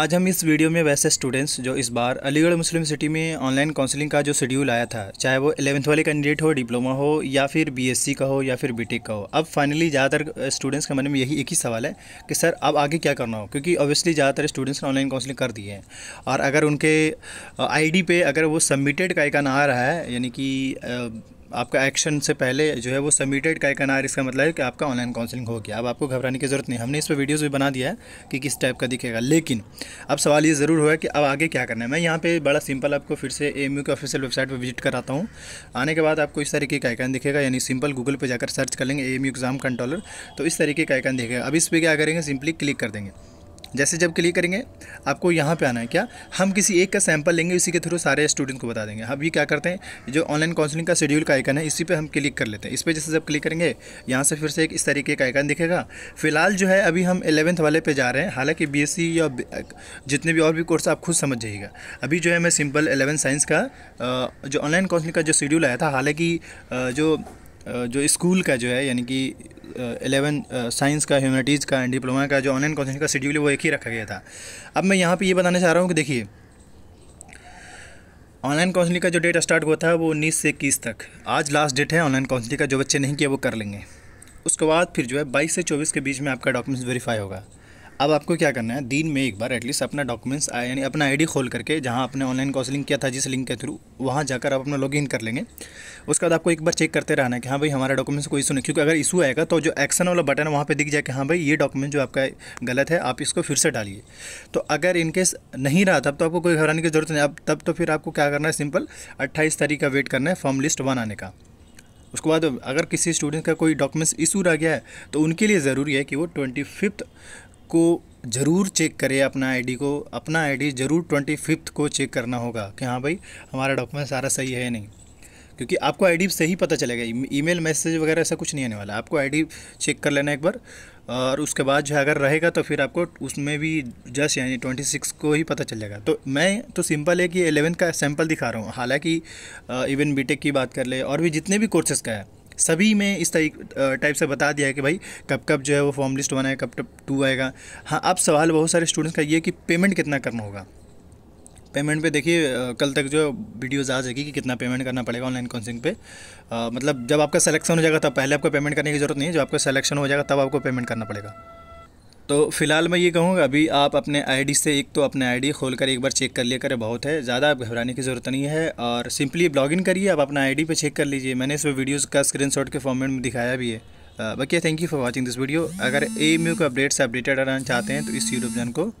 आज हम इस वीडियो में वैसे स्टूडेंट्स जो इस बार अलीगढ़ मुस्लिम सिटी में ऑनलाइन काउंसलिंग का जो शेड्यूल आया था चाहे वो एलेवंथ वाले कैंडिडेट हो डिप्लोमा हो या फिर बीएससी का हो या फिर बीटेक का हो अब फाइनली ज़्यादातर स्टूडेंट्स के मन में यही एक ही सवाल है कि सर अब आगे क्या करना हो क्योंकि ऑब्वियसली ज़्यादातर स्टूडेंट्स ने ऑनलाइन काउंसलिंग कर दी है और अगर उनके आई पे अगर वो सबमिटेड का एक आ रहा है यानी कि आपका एक्शन से पहले जो है वो सबमिटेड का एक अनार इसका मतलब है कि आपका ऑनलाइन काउंसलिंग हो गया अब आपको घबराने की ज़रूरत नहीं हमने इस पर वीडियोज़ भी बना दिया है कि किस टाइप का दिखेगा लेकिन अब सवाल ये ज़रूर हुआ कि अब आगे क्या करना है मैं यहाँ पर बड़ा सिंपल आपको फिर से ए के ऑफिशियल वेबसाइट पर विजिट कराता हूँ आने के बाद आपको इस तरीके का आइकन दिखेगा यानी सिंपल गूगल पर जाकर सर्च कर लेंगे ए एग्ज़ाम कंट्रोलर तो इस तरीके का आइकन दिखेगा अब इस पर क्या करेंगे सिंपली क्लिक कर देंगे जैसे जब क्लिक करेंगे आपको यहाँ पे आना है क्या हम किसी एक का सैंपल लेंगे इसी के थ्रू सारे स्टूडेंट को बता देंगे हम ये क्या करते हैं जो ऑनलाइन काउंसलिंग का शेड्यूल का आइकन है इसी पर हम क्लिक कर लेते हैं इस पर जैसे जब क्लिक करेंगे यहाँ से फिर से एक इस तरीके का आइकन दिखेगा फिलहाल जो है अभी हम एलेवंथ वाले पे जा रहे हैं हालाँकि बी या जितने भी और भी कोर्स आप खुद समझ जाइएगा अभी जो है मैं सिंपल एलेवन साइंस का जो ऑनलाइन काउंसलिंग का जो शेड्यूल आया था हालाँकि जो जो स्कूल का जो है यानी कि एलेवन साइंस का ह्यूमनिटीज़ का एंड डिप्लोमा का जो ऑनलाइन कॉन्सेंट का शेड्यूल है वो एक ही रखा गया था अब मैं यहाँ पर ये बताना चाह रहा हूँ कि देखिए ऑनलाइन काउंसलिंग का जो डेट स्टार्ट हुआ था वो उन्नीस से इक्कीस तक आज लास्ट डेट है ऑनलाइन काउंसलिंग का जो बच्चे नहीं किया वो कर लेंगे उसके बाद फिर जो है बाईस से चौबीस के बीच में आपका डॉक्यूमेंट्स वेरीफाई होगा अब आपको क्या करना है दिन में एक बार एटलीस्ट अपना डॉक्यूमेंट्स यानी अपना आईडी खोल करके जहाँ आपने ऑनलाइन काउंसलिंग किया था जिस लिंक के थ्रू वहाँ जाकर आप अपना लॉग इन कर लेंगे उसके बाद आपको एक बार चेक करते रहना है कि हाँ भाई हमारा डॉक्यूमेंट्स कोई इशू नहीं क्योंकि अगर इशू आएगा तो जो एक्शन वाला बटन है वहाँ पर दिख जाए कि हाँ भाई ये डॉक्यूमेंट जो आपका गलत है आप इसको फिर से डालिए तो अगर इनकेस नहीं रहा तब तो आपको कोई घबराने की जरूरत नहीं अब तब तो फिर आपको क्या करना है सिंपल अट्ठाईस तारीख का वेट करना है फॉर्म लिस्ट वन आने का उसके बाद अगर किसी स्टूडेंट का कोई डॉक्यूमेंट्स इशू रह गया है तो उनके लिए ज़रूरी है कि वो ट्वेंटी फिफ्थ आपको ज़रूर चेक करें अपना आईडी को अपना आईडी ज़रूर ट्वेंटी फिफ्थ को चेक करना होगा कि हाँ भाई हमारा डॉक्यूमेंट सारा सही है नहीं क्योंकि आपको आईडी से ही पता चलेगा ईमेल e-, मैसेज वगैरह ऐसा कुछ नहीं आने वाला आपको आईडी चेक कर लेना एक बार और उसके बाद जो अगर रहेगा तो फिर आपको उसमें भी जस्ट यानी ट्वेंटी सिक्स को ही पता चल जाएगा तो मैं तो सिंपल है कि एलेवेंथ का सैंपल दिखा रहा हूँ हालाँकि इवन बीटेक की बात कर ले और भी जितने भी कोर्सेज़ का है सभी में इस टाइप से बता दिया है कि भाई कब कब जो है वो फॉर्म लिस्ट वन कब कब टू आएगा हाँ अब सवाल बहुत सारे स्टूडेंट्स का ये कि पेमेंट कितना करना होगा पेमेंट पे देखिए कल तक जो वीडियोस आ जाएगी कि कितना पेमेंट करना पड़ेगा ऑनलाइन काउंसिलिंग पे आ, मतलब जब आपका सिलेक्शन हो जाएगा तब पहले आपको पेमेंट करने की ज़रूरत नहीं है जब आपका सिलेक्शन हो जाएगा तब आपको पेमेंट करना पड़ेगा तो फ़िलहाल मैं ये कहूँगा अभी आप अपने आईडी से एक तो अपने आईडी खोल कर एक बार चेक कर लिया करें बहुत है ज़्यादा आप घबराने की ज़रूरत नहीं है और सिंपली इन करिए आप अपना आईडी पे चेक कर लीजिए मैंने इस वीडियोज़ का स्क्रीनशॉट के फॉर्मेट में दिखाया भी है बकिया thank you for watching this video अगर ए एम यू अपडेट से अपडेटेड रहना चाहते हैं तो इस यूट्यूब चैनल को